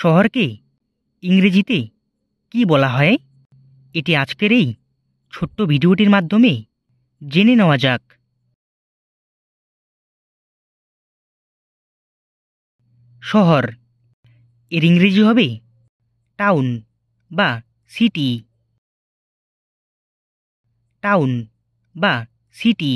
শহরকে ইংরেজিতে কি বলা হয় এটি আজকের এই ছোট্ট ভিডিওটির মাধ্যমে জেনে নেওয়া যাক শহর এর ইংরেজি হবে টাউন বা সিটি টাউন বা সিটি